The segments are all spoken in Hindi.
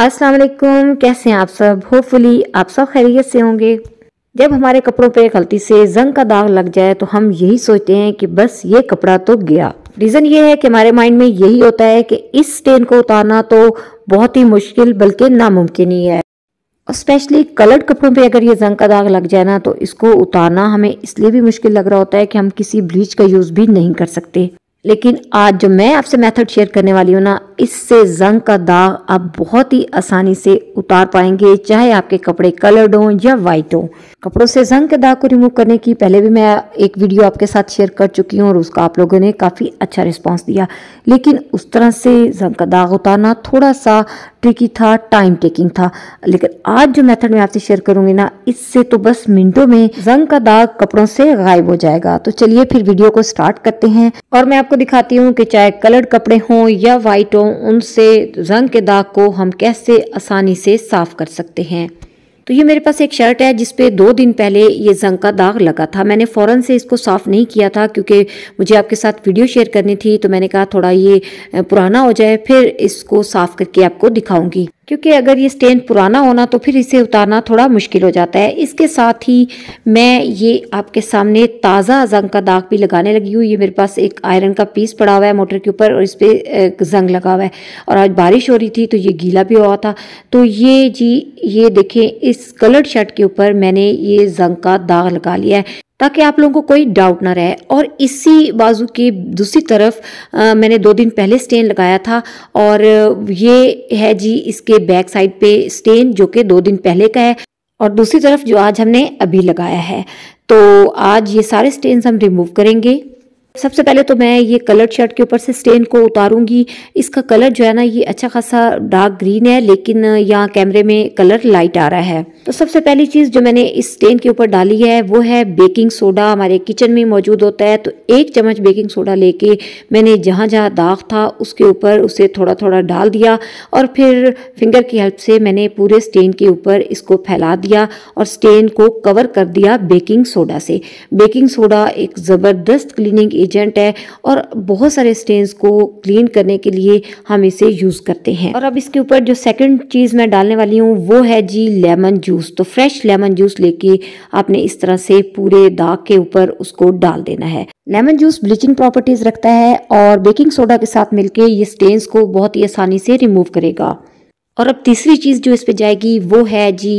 अस्सलाम वालेकुम कैसे हैं आप सब होपफुली आप सब खैरियत से होंगे जब हमारे कपड़ों पे गलती से जंग का दाग लग जाए तो हम यही सोचते हैं कि बस ये कपड़ा तो गया रीज़न ये है कि हमारे माइंड में यही होता है कि इस स्टेन को उतारना तो बहुत ही मुश्किल बल्कि नामुमकिन ही है और स्पेशली कलर्ड कपड़ों पे अगर ये जंग का दाग लग जाए ना तो इसको उतारना हमें इसलिए भी मुश्किल लग रहा होता है कि हम किसी ब्लीच का यूज़ भी नहीं कर सकते लेकिन आज जो मैं आपसे मेथड शेयर करने वाली हूँ ना इससे जंग का दाग आप बहुत ही आसानी से उतार पाएंगे चाहे आपके कपड़े कलर्ड हों या वाइट हों कपड़ों से जंग के दाग को रिमूव करने की पहले भी मैं एक वीडियो आपके साथ शेयर कर चुकी हूँ और उसका आप लोगों ने काफ़ी अच्छा रिस्पांस दिया लेकिन उस तरह से जंग का दाग उतारना थोड़ा सा ट्रिकी था टाइम टेकिंग था लेकिन आज जो मेथड मैं आपसे शेयर करूंगी ना इससे तो बस मिनटों में जंग का दाग कपड़ों से गायब हो जाएगा तो चलिए फिर वीडियो को स्टार्ट करते हैं और मैं आप आपको दिखाती हूँ कि चाहे कलर्ड कपड़े हों या वाइट हों उनसे रंग के दाग को हम कैसे आसानी से साफ़ कर सकते हैं तो ये मेरे पास एक शर्ट है जिसपे दो दिन पहले ये जंग का दाग लगा था मैंने फ़ौरन से इसको साफ़ नहीं किया था क्योंकि मुझे आपके साथ वीडियो शेयर करनी थी तो मैंने कहा थोड़ा ये पुराना हो जाए फिर इसको साफ़ करके आपको दिखाऊंगी क्योंकि अगर ये स्टेन पुराना होना तो फिर इसे उतारना थोड़ा मुश्किल हो जाता है इसके साथ ही मैं ये आपके सामने ताज़ा जंग का दाग भी लगाने लगी हूँ ये मेरे पास एक आयरन का पीस पड़ा हुआ है मोटर के ऊपर और इस पर जंग लगा हुआ है और आज बारिश हो रही थी तो ये गीला भी हुआ था तो ये जी ये देखें इस कलर्ड शर्ट के ऊपर मैंने ये जंग का दाग लगा लिया है ताकि आप लोगों को कोई डाउट ना रहे और इसी बाजू की दूसरी तरफ आ, मैंने दो दिन पहले स्टेन लगाया था और ये है जी इसके बैक साइड पे स्टेन जो कि दो दिन पहले का है और दूसरी तरफ जो आज हमने अभी लगाया है तो आज ये सारे स्टेन्स हम रिमूव करेंगे सबसे पहले तो मैं ये कलर शर्ट के ऊपर से स्टेन को उतारूंगी इसका कलर जो है ना ये अच्छा खासा डार्क ग्रीन है लेकिन यहाँ कैमरे में कलर लाइट आ रहा है तो सबसे पहली चीज़ जो मैंने इस स्टेन के ऊपर डाली है वो है बेकिंग सोडा हमारे किचन में मौजूद होता है तो एक चम्मच बेकिंग सोडा लेके मैंने जहाँ जहाँ दाग था उसके ऊपर उसे थोड़ा थोड़ा डाल दिया और फिर फिंगर की हेल्प से मैंने पूरे स्टेन के ऊपर इसको फैला दिया और स्टेन को कवर कर दिया बेकिंग सोडा से बेकिंग सोडा एक ज़बरदस्त क्लीनिंग एजेंट है और बहुत सारे स्टेन्स को क्लीन करने के लिए हम इसे यूज़ करते हैं और अब इसके ऊपर जो सेकंड चीज़ मैं डालने वाली हूँ वो है जी लेमन जूस तो फ्रेश लेमन जूस लेके आपने इस तरह से पूरे दाग के ऊपर उसको डाल देना है लेमन जूस ब्लीचिंग प्रॉपर्टीज़ रखता है और बेकिंग सोडा के साथ मिलके ये स्टेन्स को बहुत ही आसानी से रिमूव करेगा और अब तीसरी चीज़ जो इस पे जाएगी वो है जी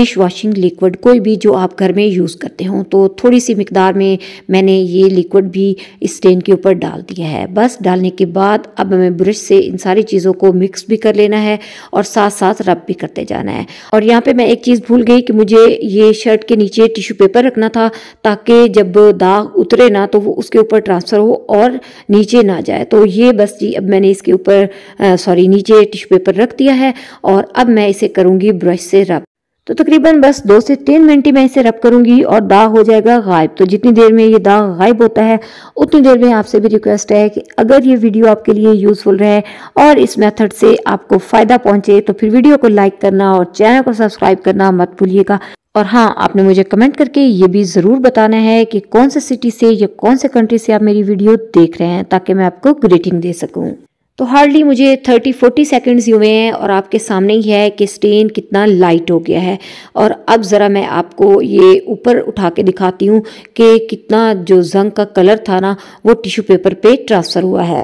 डिश वॉशिंग लिक्विड कोई भी जो आप घर में यूज़ करते हों तो थोड़ी सी मकदार में मैंने ये लिक्विड भी इस स्टेन के ऊपर डाल दिया है बस डालने के बाद अब हमें ब्रश से इन सारी चीज़ों को मिक्स भी कर लेना है और साथ साथ रब भी करते जाना है और यहाँ पर मैं एक चीज़ भूल गई कि मुझे ये शर्ट के नीचे टिशू पेपर रखना था ताकि जब दाग उतरे ना तो वो उसके ऊपर ट्रांसफ़र हो और नीचे ना जाए तो ये बस जी अब मैंने इसके ऊपर सॉरी नीचे टिशू पेपर रख दिया है और अब मैं इसे करूंगी ब्रश से रब तो तकरीबन बस दो से तीन मिनट ही मैं इसे रब करूंगी और दाग हो जाएगा गायब तो जितनी देर में ये दाग गायब होता है उतनी देर में आपसे भी रिक्वेस्ट है कि अगर ये वीडियो आपके लिए यूज़फुल रहे और इस मेथड से आपको फ़ायदा पहुँचे तो फिर वीडियो को लाइक करना और चैनल को सब्सक्राइब करना मत भूलिएगा और हाँ आपने मुझे कमेंट करके ये भी ज़रूर बताना है कि कौन से सिटी से या कौन से कंट्री से आप मेरी वीडियो देख रहे हैं ताकि मैं आपको ग्रीटिंग दे सकूँ तो हार्डली मुझे 30 40 सेकेंड्स ही हुए हैं और आपके सामने ही है कि स्टेन कितना लाइट हो गया है और अब ज़रा मैं आपको ये ऊपर उठा के दिखाती हूँ कि कितना जो जंग का कलर था ना वो टिश्यू पेपर पे ट्रांसफ़र हुआ है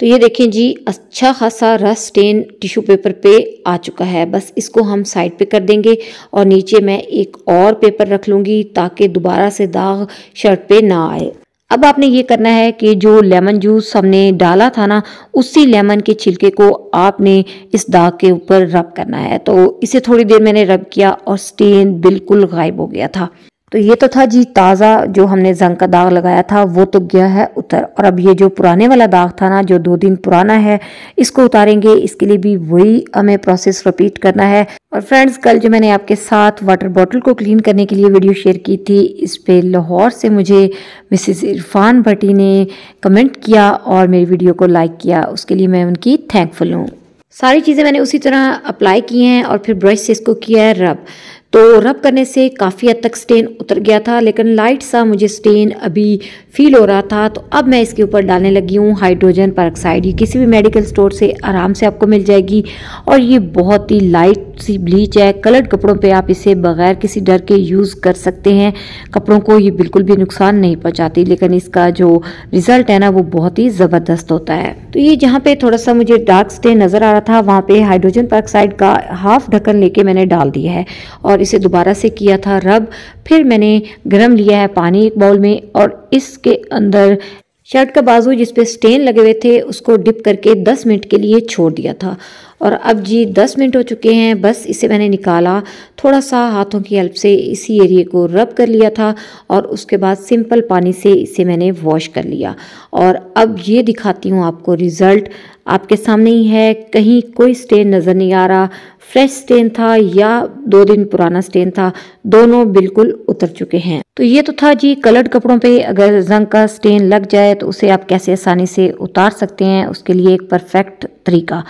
तो ये देखें जी अच्छा खासा रस स्टेन टिश्यू पेपर पे आ चुका है बस इसको हम साइड पे कर देंगे और नीचे मैं एक और पेपर रख लूँगी ताकि दोबारा से दाग शर्ट पे ना आए अब आपने ये करना है कि जो लेमन जूस हमने डाला था ना उसी लेमन के छिलके को आपने इस दाग के ऊपर रब करना है तो इसे थोड़ी देर मैंने रब किया और स्टेन बिल्कुल गायब हो गया था तो ये तो था जी ताज़ा जो हमने जंग का दाग लगाया था वो तो गया है उतर और अब ये जो पुराने वाला दाग था ना जो दो दिन पुराना है इसको उतारेंगे इसके लिए भी वही हमें प्रोसेस रिपीट करना है और फ्रेंड्स कल जो मैंने आपके साथ वाटर बॉटल को क्लीन करने के लिए वीडियो शेयर की थी इस पे लाहौर से मुझे मिसेस इरफान भट्टी ने कमेंट किया और मेरी वीडियो को लाइक किया उसके लिए मैं उनकी थैंकफुल हूँ सारी चीज़ें मैंने उसी तरह अप्लाई की हैं और फिर ब्रश से इसको किया है रब तो रब करने से काफ़ी हद तक स्टेन उतर गया था लेकिन लाइट सा मुझे स्टेन अभी फील हो रहा था तो अब मैं इसके ऊपर डालने लगी हूँ हाइड्रोजन पर ये किसी भी मेडिकल स्टोर से आराम से आपको मिल जाएगी और ये बहुत ही लाइट सी ब्लीच है कलर्ड कपड़ों पे आप इसे बगैर किसी डर के यूज़ कर सकते हैं कपड़ों को ये बिल्कुल भी नुकसान नहीं पहुँचाती लेकिन इसका जो रिज़ल्ट है ना वो बहुत ही ज़बरदस्त होता है तो ये जहाँ पे थोड़ा सा मुझे डार्क स्टे नज़र आ रहा था वहाँ पे हाइड्रोजन परऑक्साइड का हाफ ढक्कन लेके मैंने डाल दिया है और इसे दोबारा से किया था रब फिर मैंने गर्म लिया है पानी एक बाउल में और इसके अंदर शर्ट का बाजू जिसपे स्टेन लगे हुए थे उसको डिप करके 10 मिनट के लिए छोड़ दिया था और अब जी दस मिनट हो चुके हैं बस इसे मैंने निकाला थोड़ा सा हाथों की हेल्प से इसी एरिए को रब कर लिया था और उसके बाद सिंपल पानी से इसे मैंने वॉश कर लिया और अब ये दिखाती हूँ आपको रिज़ल्ट आपके सामने ही है कहीं कोई स्टेन नज़र नहीं आ रहा फ्रेश स्टेन था या दो दिन पुराना स्टेन था दोनों बिल्कुल उतर चुके हैं तो ये तो था जी कलर्ड कपड़ों पे अगर जंग का स्टेन लग जाए तो उसे आप कैसे आसानी से उतार सकते हैं उसके लिए एक परफेक्ट तरीका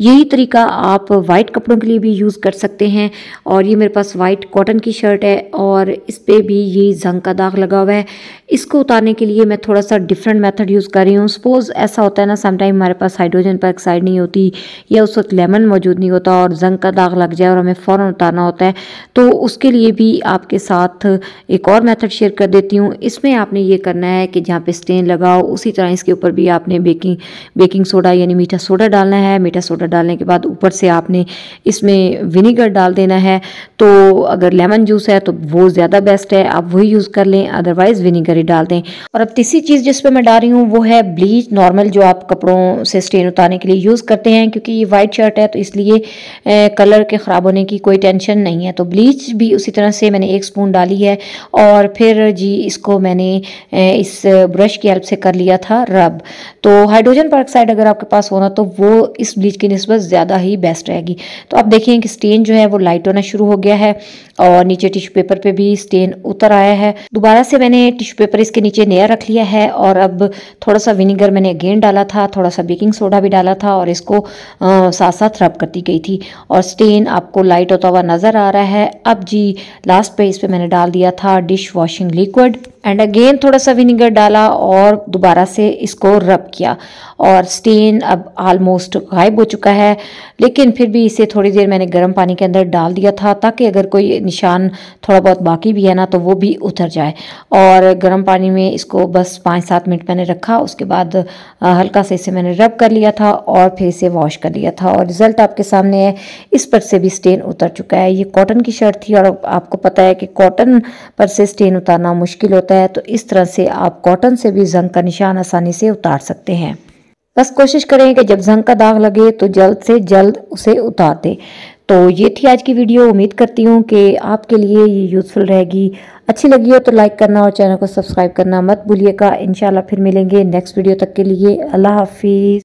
यही तरीका आप वाइट कपड़ों के लिए भी यूज़ कर सकते हैं और ये मेरे पास वाइट कॉटन की शर्ट है और इस पर भी यही जंग का दाग लगा हुआ है इसको उतारने के लिए मैं थोड़ा सा डिफरेंट मेथड यूज़ कर रही हूँ सपोज़ ऐसा होता है ना समटाइम हमारे पास हाइड्रोजन पर नहीं होती या उस वक्त लेमन मौजूद नहीं होता और जंग का दाग लग जाए और हमें फ़ौर उतारना होता है तो उसके लिए भी आपके साथ एक और मेथड शेयर कर देती हूँ इसमें आपने ये करना है कि जहाँ पे स्टेन लगाओ उसी तरह इसके ऊपर भी आपने बेकिंग बेकिंग सोडा यानी मीठा सोडा डालना है मीठा सोडा डालने के बाद ऊपर से आपने इसमें विनीगर डाल देना है तो अगर लेमन जूस है तो वो ज़्यादा बेस्ट है आप वही यूज़ कर लें अदरवाइज़ विनीगर ही डाल दें और अब तीसरी चीज़ जिस पर मैं डाल रही हूँ वो है ब्लीच नॉर्मल जो आप कपड़ों से स्टेन उतारने के लिए यूज़ करते हैं क्योंकि ये वाइट शर्ट है तो इसलिए कलर के ख़राब होने की कोई टेंशन नहीं है तो ब्लीच भी उसी तरह से मैंने एक स्पून डाली है और फिर जी इसको मैंने इस ब्रश की हेल्प से कर लिया था रब तो हाइड्रोजन पर अगर आपके पास होना तो वो इस ब्लीच की इस ज़्यादा ही बेस्ट रहेगी तो आप देखें कि स्टेन जो है वो लाइट होना शुरू हो गया है और नीचे टिश्यू पेपर पे भी स्टेन उतर आया है दोबारा से मैंने टिश्यू पेपर इसके नीचे नया रख लिया है और अब थोड़ा सा विनीगर मैंने अगेन डाला था थोड़ा सा बेकिंग सोडा भी डाला था और इसको आ, साथ साथ रब करती गई थी और स्टेन आपको लाइट होता हुआ नज़र आ रहा है अब जी लास्ट पे इस पर मैंने डाल दिया था dish washing liquid and again थोड़ा सा विनीगर डाला और दोबारा से इसको रब किया और स्टेन अब आलमोस्ट गायब हो चुका है लेकिन फिर भी इसे थोड़ी देर मैंने गर्म पानी के अंदर डाल दिया था ताकि अगर कोई निशान थोड़ा बहुत बाकी भी है ना तो वो भी उतर जाए और गर्म पानी में इसको बस पाँच सात मिनट मैंने रखा उसके बाद हल्का से इसे मैंने रब कर लिया था और फिर इसे वॉश कर लिया था और रिज़ल्ट आपके सामने है इस पर से भी स्टेन उतर चुका है ये कॉटन की शर्ट थी और आपको पता है कि कॉटन पर से स्टेन उतारना मुश्किल होता है है तो इस तरह से आप कॉटन से भी जंग का निशान आसानी से उतार सकते हैं बस कोशिश करें कि जब जंग का दाग लगे तो जल्द से जल्द उसे उतार दें तो ये थी आज की वीडियो उम्मीद करती हूँ कि आपके लिए ये यूज़फुल रहेगी अच्छी लगी हो तो लाइक करना और चैनल को सब्सक्राइब करना मत भूलिएगा इन फिर मिलेंगे नेक्स्ट वीडियो तक के लिए अल्लाह हाफिज़